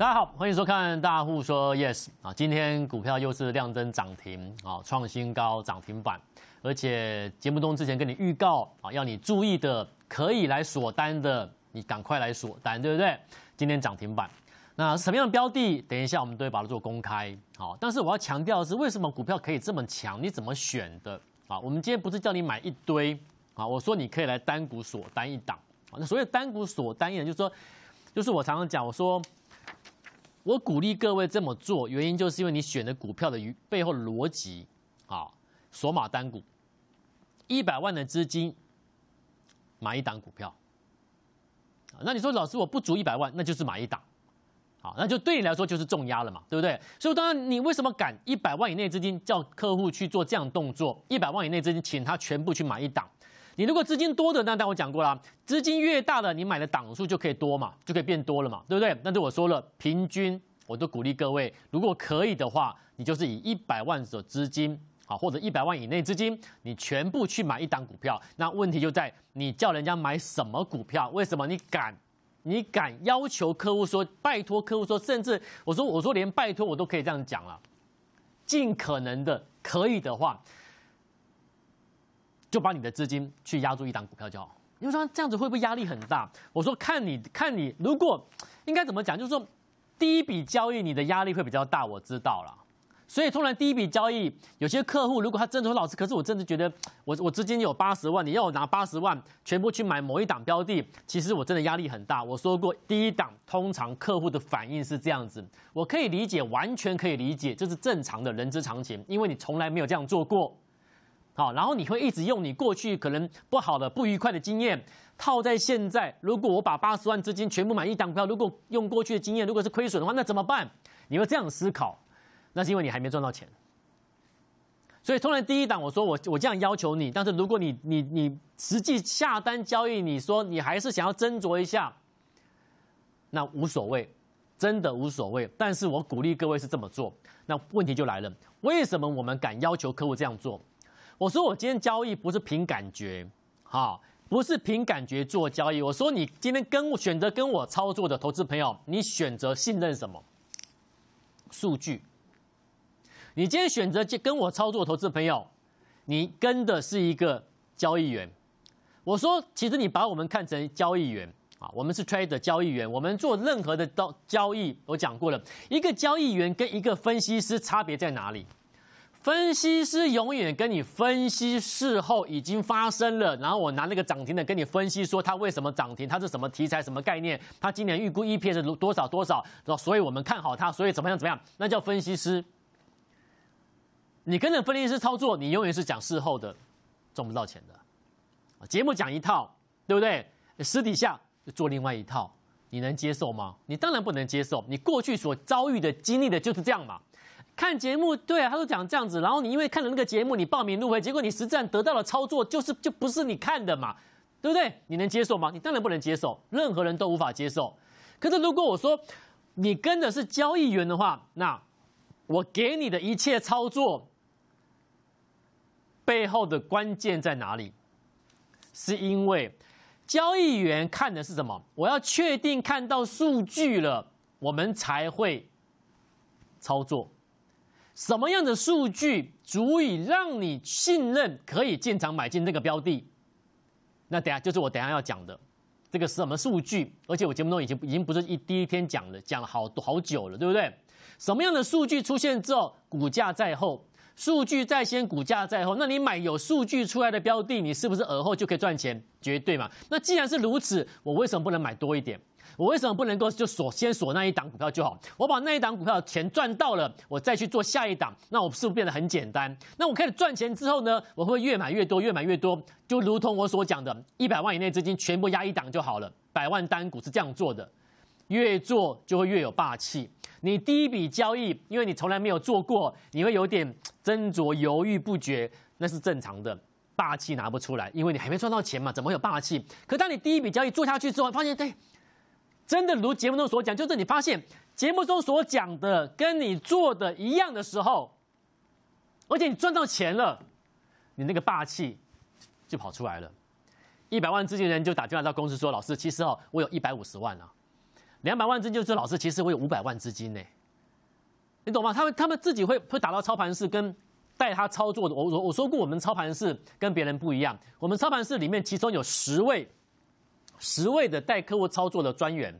大家好，欢迎收看《大户说 Yes》啊！今天股票又是量增涨停啊，创新高涨停板，而且节目中之前跟你预告啊，要你注意的，可以来锁单的，你赶快来锁单，对不对？今天涨停板，那什么样的标的？等一下我们都会把它做公开好，但是我要强调的是，为什么股票可以这么强？你怎么选的啊？我们今天不是叫你买一堆啊，我说你可以来单股锁单一档啊。那所谓单股锁单一档，就是说，就是我常常讲，我说。我鼓励各位这么做，原因就是因为你选的股票的背背后逻辑，啊，索马丹股，一百万的资金买一档股票，那你说老师我不足一百万，那就是买一档，好，那就对你来说就是重压了嘛，对不对？所以当然你为什么敢一百万以内资金叫客户去做这样动作？一百万以内资金请他全部去买一档？你如果资金多的，那但我讲过了，资金越大的，你买的档数就可以多嘛，就可以变多了嘛，对不对？那就我说了，平均我都鼓励各位，如果可以的话，你就是以一百万的资金，好或者一百万以内资金，你全部去买一档股票，那问题就在你叫人家买什么股票？为什么你敢？你敢要求客户说，拜托客户说，甚至我说我说连拜托我都可以这样讲了，尽可能的可以的话。就把你的资金去押注一档股票就好。你说这样子会不会压力很大？我说看你看你如果应该怎么讲，就是说第一笔交易你的压力会比较大，我知道了。所以突然第一笔交易，有些客户如果他真的说老师，可是我真的觉得我我资金有八十万，你要我拿八十万全部去买某一档标的，其实我真的压力很大。我说过第一档通常客户的反应是这样子，我可以理解，完全可以理解，这是正常的人之常情，因为你从来没有这样做过。好，然后你会一直用你过去可能不好的、不愉快的经验套在现在。如果我把八十万资金全部买一档票，如果用过去的经验，如果是亏损的话，那怎么办？你会这样思考？那是因为你还没赚到钱。所以，通常第一档我说我我这样要求你，但是如果你你你实际下单交易，你说你还是想要斟酌一下，那无所谓，真的无所谓。但是我鼓励各位是这么做。那问题就来了，为什么我们敢要求客户这样做？我说我今天交易不是凭感觉，哈，不是凭感觉做交易。我说你今天跟我选择跟我操作的投资朋友，你选择信任什么？数据。你今天选择跟我操作投资朋友，你跟的是一个交易员。我说其实你把我们看成交易员啊，我们是 trader 交易员，我们做任何的到交易，我讲过了，一个交易员跟一个分析师差别在哪里？分析师永远跟你分析事后已经发生了，然后我拿那个涨停的跟你分析说它为什么涨停，它是什么题材、什么概念，它今年预估 E P S 是多少多少，然后所以我们看好它，所以怎么样怎么样，那叫分析师。你跟着分析师操作，你永远是讲事后的，赚不到钱的。节目讲一套，对不对？私底下做另外一套，你能接受吗？你当然不能接受。你过去所遭遇的经历的就是这样嘛。看节目，对啊，他都讲这样子，然后你因为看了那个节目，你报名入会，结果你实战得到的操作就是就不是你看的嘛，对不对？你能接受吗？你当然不能接受，任何人都无法接受。可是如果我说你跟的是交易员的话，那我给你的一切操作背后的关键在哪里？是因为交易员看的是什么？我要确定看到数据了，我们才会操作。什么样的数据足以让你信任，可以进场买进这个标的？那等下就是我等下要讲的，这个什么数据？而且我节目中已经已经不是一第一天讲了，讲了好多好久了，对不对？什么样的数据出现之后，股价在后，数据在先，股价在后？那你买有数据出来的标的，你是不是而后就可以赚钱？绝对嘛！那既然是如此，我为什么不能买多一点？我为什么不能够就锁先锁那一档股票就好？我把那一档股票钱赚到了，我再去做下一档，那我是不是变得很简单？那我开始赚钱之后呢，我会越买越多，越买越多，就如同我所讲的，一百万以内资金全部压一档就好了。百万单股是这样做的，越做就会越有霸气。你第一笔交易，因为你从来没有做过，你会有点斟酌犹豫不决，那是正常的，霸气拿不出来，因为你还没赚到钱嘛，怎么会有霸气？可当你第一笔交易做下去之后，发现对。真的如节目中所讲，就是你发现节目中所讲的跟你做的一样的时候，而且你赚到钱了，你那个霸气就跑出来了。一百万资金的人就打电话到公司说：“老师，其实哦，我有一百五十万啊。”两百万资金就说：“老师，其实我有五百万资金呢。”你懂吗？他们他们自己会会打到操盘室，跟带他操作的。我我我说过，我们操盘室跟别人不一样。我们操盘室里面其中有十位。十位的带客户操作的专员，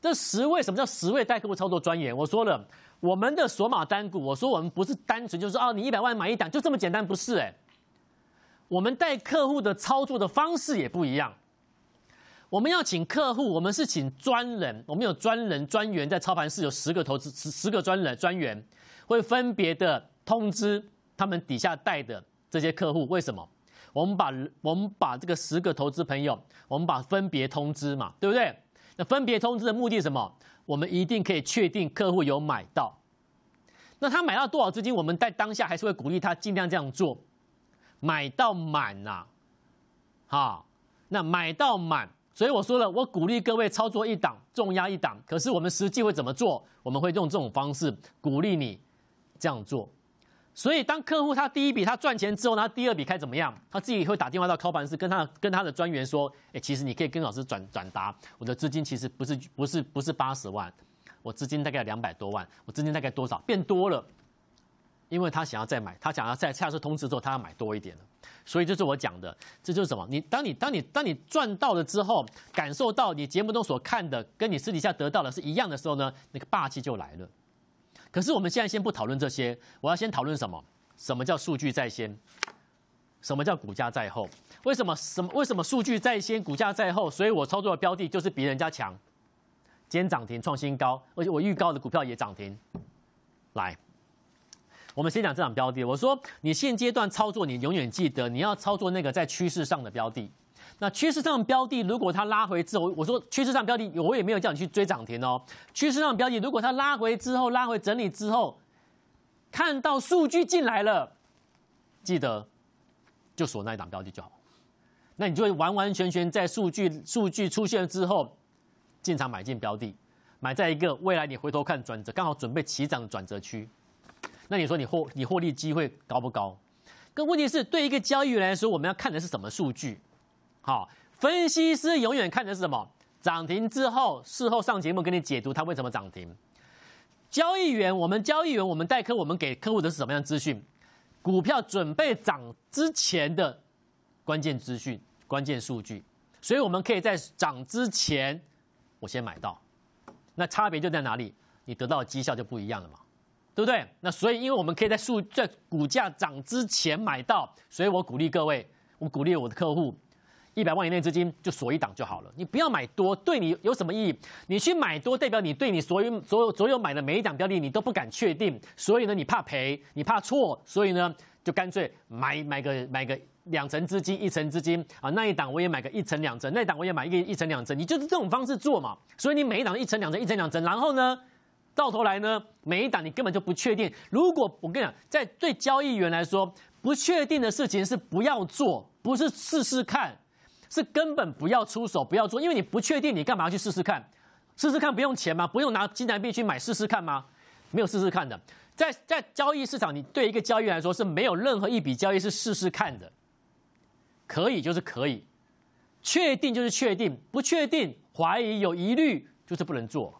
这十位什么叫十位带客户操作专员？我说了，我们的索马丹股，我说我们不是单纯就是哦，你一百万买一档就这么简单，不是哎。我们带客户的操作的方式也不一样，我们要请客户，我们是请专人，我们有专人专员在操盘室，有十个投资十十个专人专员会分别的通知他们底下带的这些客户，为什么？我们把我们把这个十个投资朋友，我们把分别通知嘛，对不对？那分别通知的目的是什么？我们一定可以确定客户有买到。那他买到多少资金？我们在当下还是会鼓励他尽量这样做，买到满啊，哈，那买到满。所以我说了，我鼓励各位操作一档，重压一档。可是我们实际会怎么做？我们会用这种方式鼓励你这样做。所以，当客户他第一笔他赚钱之后，那第二笔开怎么样？他自己会打电话到操盘室，跟他跟他的专员说：“哎，其实你可以跟老师转转达，我的资金其实不是不是不是八十万，我资金大概两百多万，我资金大概多少？变多了，因为他想要再买，他想要再下次通知之后，他要买多一点所以，这是我讲的，这就是什么？你当你当你当你赚到了之后，感受到你节目中所看的，跟你私底下得到的是一样的时候呢，那个霸气就来了。”可是我们现在先不讨论这些，我要先讨论什么？什么叫数据在先？什么叫股价在后？为什么什么？为什么数据在先，股价在后？所以我操作的标的就是比人家强。今天涨停创新高，而且我预告的股票也涨停。来，我们先讲这档标的。我说你现阶段操作，你永远记得你要操作那个在趋势上的标的。那趋势上标的，如果它拉回之后，我说趋势上标的，我也没有叫你去追涨停哦。趋势上标的，如果它拉回之后，拉回整理之后，看到数据进来了，记得就锁那一档标的就好。那你就会完完全全在数据数据出现了之后进场买进标的，买在一个未来你回头看转折刚好准备起涨的转折区。那你说你获你获利机会高不高？可问题是对一个交易员来说，我们要看的是什么数据？好，分析师永远看的是什么？涨停之后，事后上节目跟你解读它为什么涨停。交易员，我们交易员，我们代客，我们给客户的是什么样资讯？股票准备涨之前的关键资讯、关键数据，所以我们可以在涨之前，我先买到。那差别就在哪里？你得到的绩效就不一样了嘛，对不对？那所以，因为我们可以在数在股价涨之前买到，所以我鼓励各位，我鼓励我的客户。一百万以内资金就锁一档就好了，你不要买多，对你有什么意义？你去买多，代表你对你所有所有所有买的每一档标的你都不敢确定，所以呢，你怕赔，你怕错，所以呢，就干脆买买个买个两层资金，一层资金啊，那一档我也买个一层两层，那一档我也买一个一层两层，你就是这种方式做嘛。所以你每一档一层两层，一层两层，然后呢，到头来呢，每一档你根本就不确定。如果我跟你讲，在对交易员来说，不确定的事情是不要做，不是试试看。是根本不要出手，不要做，因为你不确定，你干嘛去试试看？试试看不用钱吗？不用拿金台币去买试试看吗？没有试试看的，在在交易市场，你对一个交易来说是没有任何一笔交易是试试看的，可以就是可以，确定就是确定，不确定、怀疑有疑虑就是不能做。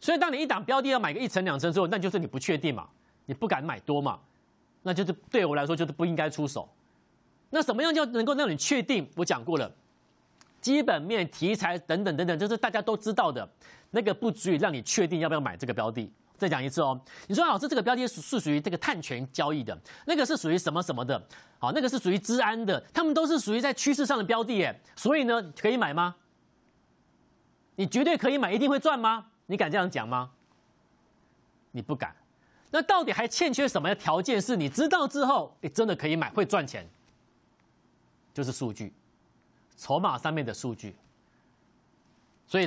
所以，当你一档标的要买个一层两层之后，那就是你不确定嘛，你不敢买多嘛，那就是对我来说就是不应该出手。那什么样就能够让你确定？我讲过了，基本面、题材等等等等，就是大家都知道的，那个不足以让你确定要不要买这个标的。再讲一次哦，你说老师这个标的是属于这个碳权交易的，那个是属于什么什么的？好，那个是属于治安的，他们都是属于在趋势上的标的，耶，所以呢，可以买吗？你绝对可以买，一定会赚吗？你敢这样讲吗？你不敢。那到底还欠缺什么条件？是你知道之后，你真的可以买，会赚钱？就是数据，筹码上面的数据。所以，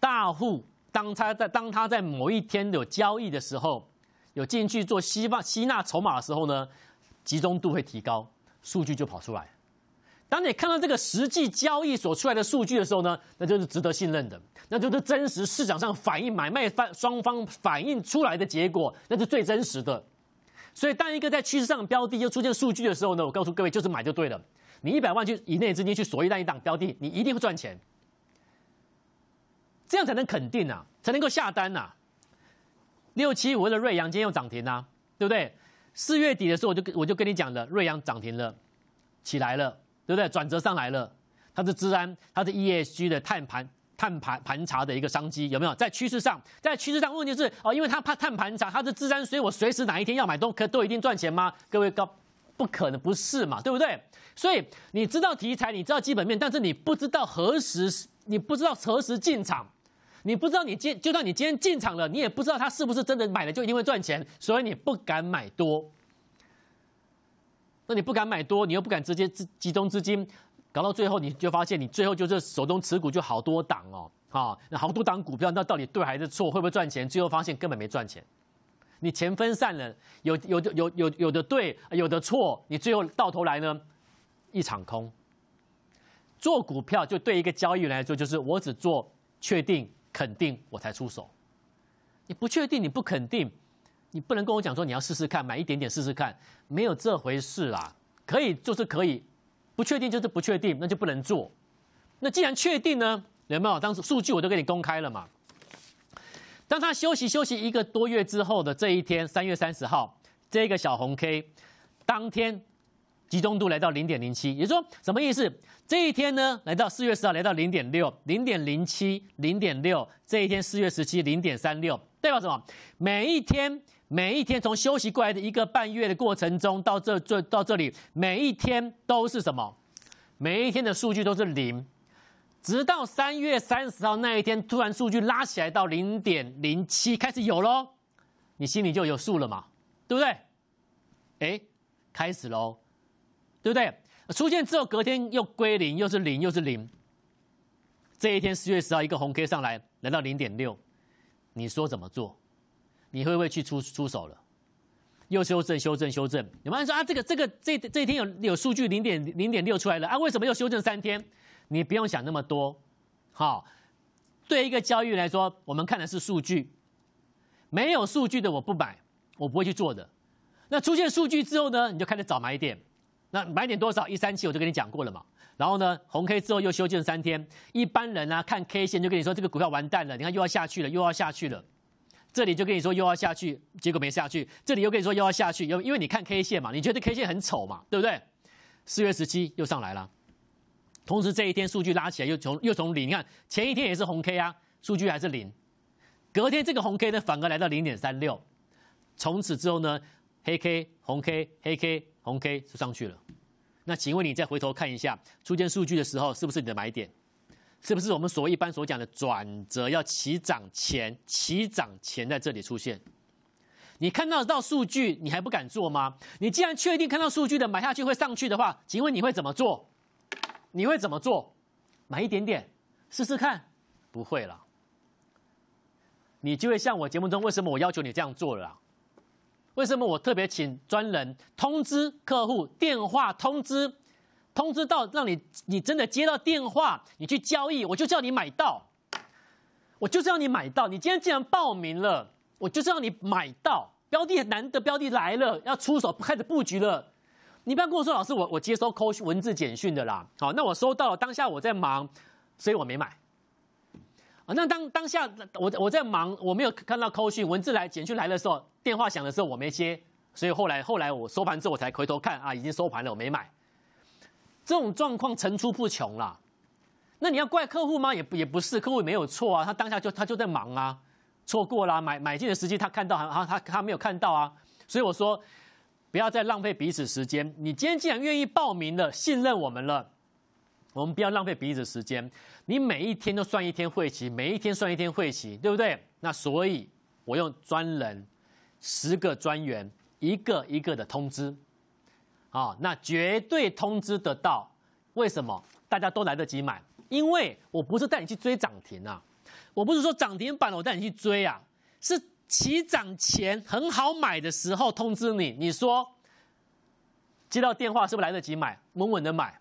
大户当他在当他在某一天有交易的时候，有进去做吸放吸纳筹码的时候呢，集中度会提高，数据就跑出来。当你看到这个实际交易所出来的数据的时候呢，那就是值得信任的，那就是真实市场上反映买卖方双方反映出来的结果，那是最真实的。所以，当一个在趋势上的标的又出现数据的时候呢，我告诉各位，就是买就对了。你一百万就以内资金去锁一单一档标的，你一定会赚钱，这样才能肯定啊，才能够下单呐。六七五的瑞阳今天又涨停啊，对不对？四月底的时候我就我就跟你讲了，瑞阳涨停了，起来了，对不对？转折上来了，它是治安，它是 ESG 的碳盘碳盘盘查的一个商机，有没有？在趋势上，在趋势上，问题是哦，因为它怕碳盘查，它是资安，所以我随时哪一天要买都可都一定赚钱吗？各位高。不可能不是嘛，对不对？所以你知道题材，你知道基本面，但是你不知道何时，你不知道何时进场，你不知道你今就算你今天进场了，你也不知道它是不是真的买了就一定会赚钱，所以你不敢买多。那你不敢买多，你又不敢直接集集中资金，搞到最后你就发现，你最后就是手中持股就好多档哦，啊，好多档股票，那到底对还是错？会不会赚钱？最后发现根本没赚钱。你前分散了，有有的有有有的对，有的错，你最后到头来呢，一场空。做股票就对一个交易来说，就是我只做确定肯定我才出手。你不确定你不肯定，你不能跟我讲说你要试试看，买一点点试试看，没有这回事啦。可以就是可以，不确定就是不确定，那就不能做。那既然确定呢，有没有？当时数据我都给你公开了嘛。当他休息休息一个多月之后的这一天，三月三十号，这个小红 K，当天集中度来到零点零七，也就是说什么意思？这一天呢，来到四月十号，来到零点六，零点零七，零点六，这一天四月十七零点三六，代表什么？每一天，每一天从休息过来的一个半月的过程中，到这，这到这里，每一天都是什么？每一天的数据都是零。直到三月三十号那一天，突然数据拉起来到零点零七，开始有喽，你心里就有数了嘛，对不对？哎，开始喽，对不对？出现之后隔天又归零，又是零，又是零。这一天四月十号一个红 K 上来，来到零点六，你说怎么做？你会不会去出出手了？又修正、修正、修正。有人说啊，这个、这个、这这一天有有数据零点零点六出来了啊，为什么又修正三天？你不用想那么多，好，对一个交易来说，我们看的是数据，没有数据的我不买，我不会去做的。那出现数据之后呢，你就开始找买点，那买点多少？一三七我就跟你讲过了嘛。然后呢，红 K 之后又修正三天，一般人啊看 K 线就跟你说这个股票完蛋了，你看又要下去了，又要下去了，这里就跟你说又要下去，结果没下去，这里又跟你说又要下去，因为你看 K 线嘛，你觉得 K 线很丑嘛，对不对？四月十七又上来了。同时，这一天数据拉起来，又从又从零。你看前一天也是红 K 啊，数据还是零。隔天这个红 K 呢，反而来到零点三六。从此之后呢，黑 K、红 K、黑 K、红 K 就上去了。那请问你再回头看一下出现数据的时候，是不是你的买点？是不是我们所谓一般所讲的转折要起涨前，起涨前在这里出现？你看到到数据，你还不敢做吗？你既然确定看到数据的买下去会上去的话，请问你会怎么做？你会怎么做？买一点点，试试看？不会了，你就会像我节目中，为什么我要求你这样做了？为什么我特别请专人通知客户电话通知，通知到让你你真的接到电话，你去交易，我就叫你买到，我就是要你买到。你今天既然报名了，我就是要你买到标的难的标的来了，要出手开始布局了。你不要跟我说，老师，我我接收 coach 文字简讯的啦。好，那我收到了，当下我在忙，所以我没买。啊，那当当下我我在忙，我没有看到 coach 文字来简讯来的时候，电话响的时候我没接，所以后来后来我收盘之后我才回头看啊，已经收盘了，我没买。这种状况层出不穷啦。那你要怪客户吗？也也不是，客户没有错啊，他当下就他就在忙啊，错过了买买进的时机，他看到啊他他没有看到啊，所以我说。不要再浪费彼此时间。你今天既然愿意报名了，信任我们了，我们不要浪费彼此时间。你每一天都算一天会期，每一天算一天会期，对不对？那所以，我用专人、十个专员，一个一个的通知，啊，那绝对通知得到。为什么？大家都来得及买，因为我不是带你去追涨停啊，我不是说涨停板了，我带你去追啊，是。起涨前很好买的时候通知你，你说接到电话是不是来得及买？稳稳的买，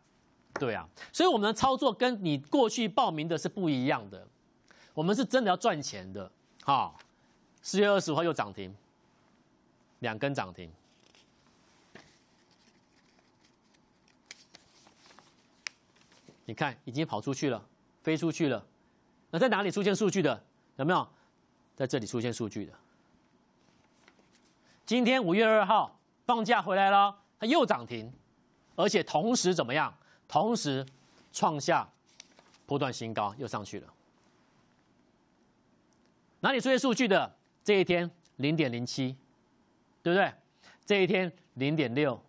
对啊。所以我们的操作跟你过去报名的是不一样的，我们是真的要赚钱的啊。四月二十五号又涨停，两根涨停，你看已经跑出去了，飞出去了。那在哪里出现数据的？有没有？在这里出现数据的，今天五月二号放假回来了，它又涨停，而且同时怎么样？同时创下波段新高，又上去了。哪里出现数据的这一天零点零七，对不对？这一天零点六，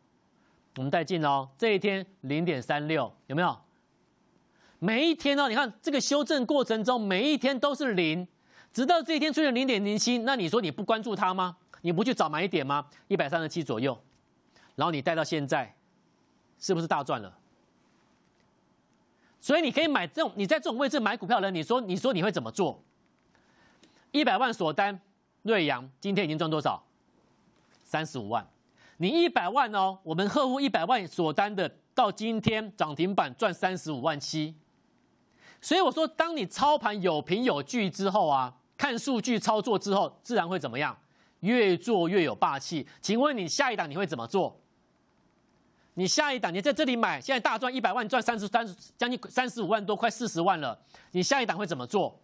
我们带进哦。这一天零点三六，有没有？每一天呢？你看这个修正过程中，每一天都是零。直到这一天出现零点零七，那你说你不关注它吗？你不去找买点吗？一百三十七左右，然后你带到现在，是不是大赚了？所以你可以买这种，你在这种位置买股票的，你说你说你会怎么做？一百万锁单，瑞阳今天已经赚多少？三十五万。你一百万哦，我们客户一百万锁单的，到今天涨停板赚三十五万七。所以我说，当你操盘有凭有据之后啊。看数据操作之后，自然会怎么样？越做越有霸气。请问你下一档你会怎么做？你下一档，你在这里买，现在大赚一百万，赚三十三将近三十五万多，快四十万了。你下一档会怎么做？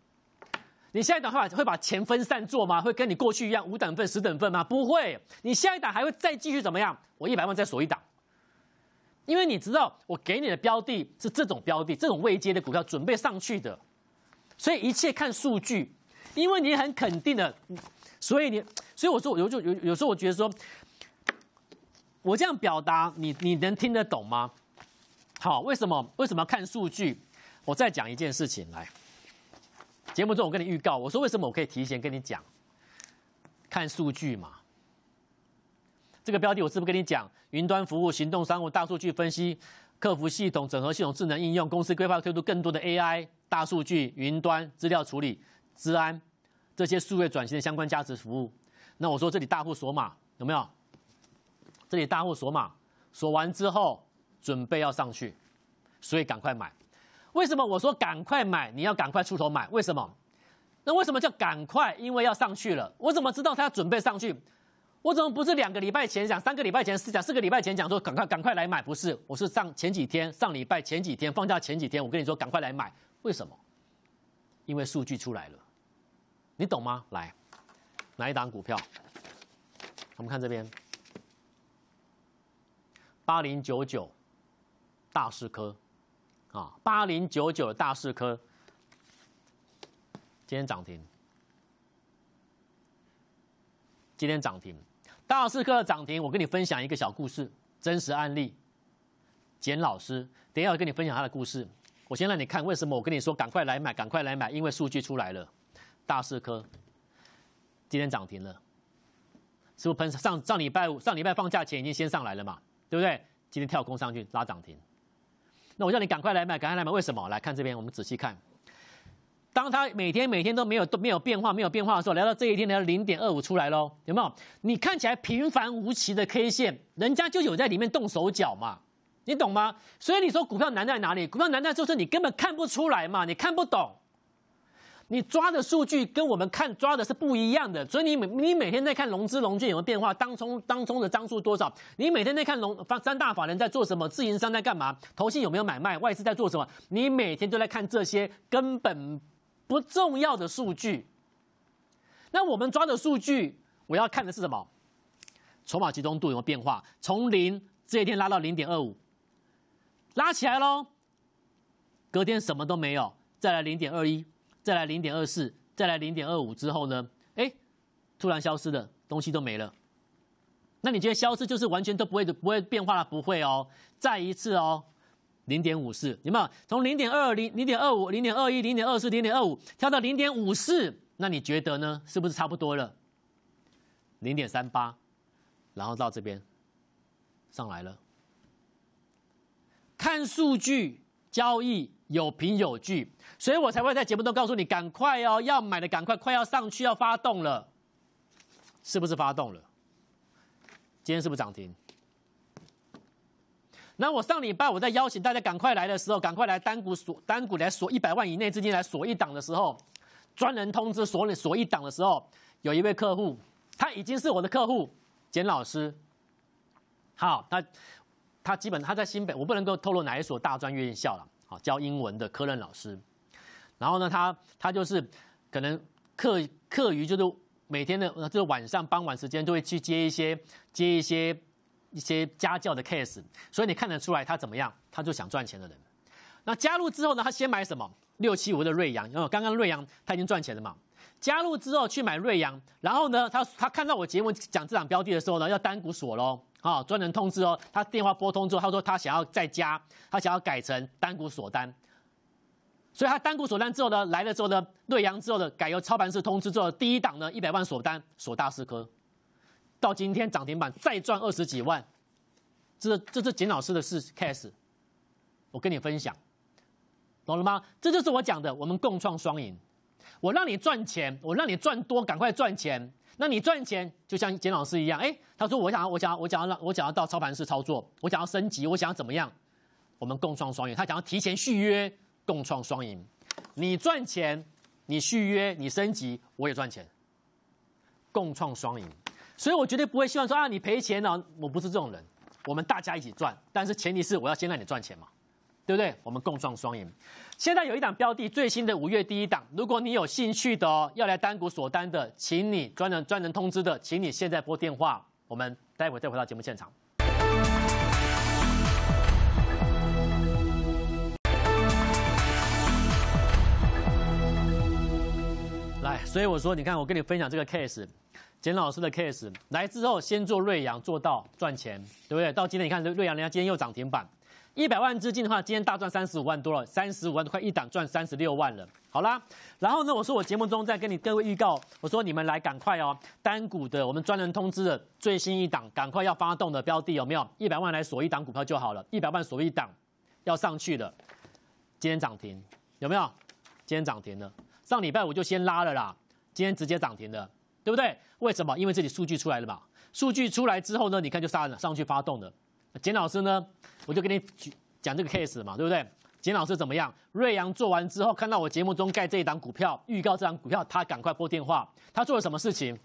你下一档的话，会把钱分散做吗？会跟你过去一样五等份、十等份吗？不会。你下一档还会再继续怎么样？我一百万再锁一档，因为你知道我给你的标的是这种标的，这种未接的股票准备上去的，所以一切看数据。因为你很肯定的，所以你，所以我说，有就有有时候我觉得说，我这样表达，你你能听得懂吗？好，为什么？为什么要看数据？我再讲一件事情来，节目中我跟你预告，我说为什么我可以提前跟你讲，看数据嘛。这个标题我是不是跟你讲，云端服务、行动商务、大数据分析、客服系统、整合系统、智能应用、公司规划推出更多的 AI、大数据、云端资料处理、资安。这些数位转型的相关价值服务，那我说这里大户锁码有没有？这里大户锁码锁完之后，准备要上去，所以赶快买。为什么我说赶快买？你要赶快出头买，为什么？那为什么叫赶快？因为要上去了。我怎么知道他要准备上去？我怎么不是两个礼拜前讲，三个礼拜前讲，四个礼拜前讲说赶快，赶快来买？不是，我是上前几天，上礼拜前几天，放假前几天，我跟你说赶快来买。为什么？因为数据出来了。你懂吗？来，哪一档股票？我们看这边，八零九九大势科啊，八零九九大势科今天涨停，今天涨停，大势科涨停。我跟你分享一个小故事，真实案例，简老师等一下跟你分享他的故事。我先让你看为什么我跟你说赶快来买，赶快来买，因为数据出来了。大势科今天涨停了，是不？喷上上礼拜五上礼拜放假前已经先上来了嘛，对不对？今天跳空上去拉涨停，那我叫你赶快来买，赶快来买！为什么？来看这边，我们仔细看，当他每天每天都没有都没有变化、没有变化的时候，来到这一天到零点二五出来喽，有没有？你看起来平凡无奇的 K 线，人家就有在里面动手脚嘛，你懂吗？所以你说股票难在哪里？股票难在就是你根本看不出来嘛，你看不懂。你抓的数据跟我们看抓的是不一样的，所以你每你每天在看融资融券有没有变化，当中当中的张数多少，你每天在看龙法三大法人在做什么，自营商在干嘛，投信有没有买卖，外资在做什么，你每天都在看这些根本不重要的数据。那我们抓的数据，我要看的是什么？筹码集中度有没有变化？从零这一天拉到零点二五，拉起来喽。隔天什么都没有，再来零点二一。再来零点二四，再来零点二五之后呢？哎，突然消失了，东西都没了。那你觉得消失就是完全都不会不会变化了？不会哦，再一次哦，零点五四，你们从零点二零、零点二五、零点二一、零点二四、零点二五跳到零点五四，那你觉得呢？是不是差不多了？零点三八，然后到这边上来了，看数据交易。有凭有据，所以我才会在节目中告诉你，赶快哦，要买的赶快，快要上去，要发动了，是不是发动了？今天是不是涨停？那我上礼拜我在邀请大家赶快来的时候，赶快来单股锁单股来锁一百万以内资金来锁一档的时候，专人通知锁锁一档的时候，有一位客户，他已经是我的客户，简老师，好，他他基本他在新北，我不能够透露哪一所大专院校了。啊，教英文的科任老师，然后呢，他他就是可能课课余就是每天的，就是晚上傍晚时间就会去接一些接一些一些家教的 case，所以你看得出来他怎么样，他就想赚钱的人。那加入之后呢，他先买什么？六七五的瑞阳，因为刚刚瑞阳他已经赚钱了嘛。加入之后去买瑞阳，然后呢，他他看到我节目讲这档标的的时候呢，要单股锁喽。啊，专人通知哦。他电话拨通之后，他说他想要再加，他想要改成单股锁单。所以他单股锁单之后呢，来了之后呢，瑞阳之后呢，改由操盘室通知之后，第一档呢一百万锁单锁大四科，到今天涨停板再赚二十几万，这这是简老师的事 case，我跟你分享，懂了吗？这就是我讲的，我们共创双赢。我让你赚钱，我让你赚多，赶快赚钱。那你赚钱就像简老师一样，哎，他说我想要，我想要，我想要让我想要到操盘室操作，我想要升级，我想要怎么样？我们共创双赢。他想要提前续约，共创双赢。你赚钱，你续约，你升级，我也赚钱，共创双赢。所以我绝对不会希望说啊你赔钱了，我不是这种人。我们大家一起赚，但是前提是我要先让你赚钱嘛。对不对？我们共创双赢。现在有一档标的，最新的五月第一档，如果你有兴趣的，哦，要来单股锁单的，请你专人专人通知的，请你现在拨电话。我们待会再回到节目现场。来，所以我说，你看，我跟你分享这个 case，简老师的 case，来之后先做瑞阳，做到赚钱，对不对？到今天你看瑞瑞阳，人家今天又涨停板。一百万资金的话，今天大赚三十五万多了，三十五万都快一档赚三十六万了。好啦，然后呢，我说我节目中再跟你各位预告，我说你们来赶快哦，单股的我们专人通知的最新一档，赶快要发动的标的有没有？一百万来锁一档股票就好了，一百万锁一档要上去的，今天涨停有没有？今天涨停了，上礼拜我就先拉了啦，今天直接涨停了，对不对？为什么？因为这里数据出来了嘛，数据出来之后呢，你看就上了上去发动了。简老师呢？我就跟你讲这个 case 嘛，对不对？简老师怎么样？瑞阳做完之后，看到我节目中盖这一档股票，预告这档股票，他赶快拨电话。他做了什么事情？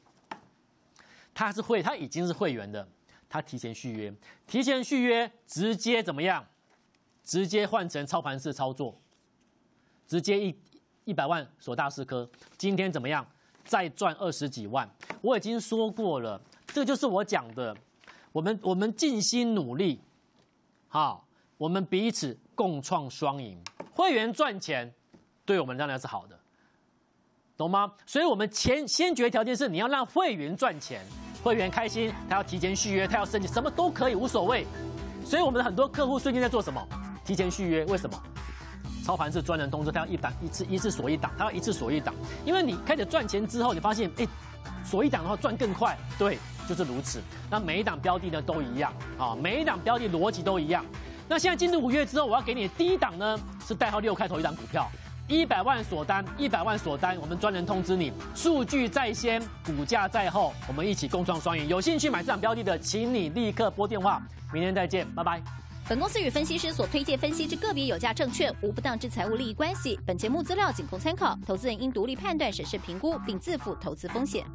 他是会，他已经是会员的，他提前续约，提前续约直接怎么样？直接换成操盘式操作，直接一一百万锁大四颗，今天怎么样？再赚二十几万。我已经说过了，这就是我讲的。我们我们尽心努力，好，我们彼此共创双赢。会员赚钱，对我们当然是好的，懂吗？所以，我们前先决条件是你要让会员赚钱，会员开心，他要提前续约，他要升级，什么都可以无所谓。所以，我们的很多客户最近在做什么？提前续约，为什么？操盘是专人通知，他要一档一次一次锁一档，他要一次锁一档，因为你开始赚钱之后，你发现，哎，锁一档的话赚更快，对。就是如此，那每一档标的呢都一样啊，每一档标的逻辑都一样。那现在进入五月之后，我要给你的第一档呢是代号六开头一档股票，一百万锁单，一百万锁单，我们专人通知你，数据在先，股价在后，我们一起共创双赢。有兴趣买这档标的的，请你立刻拨电话。明天再见，拜拜。本公司与分析师所推荐分析之个别有价证券无不当之财务利益关系，本节目资料仅供参考，投资人应独立判断、审视、评估，并自负投资风险。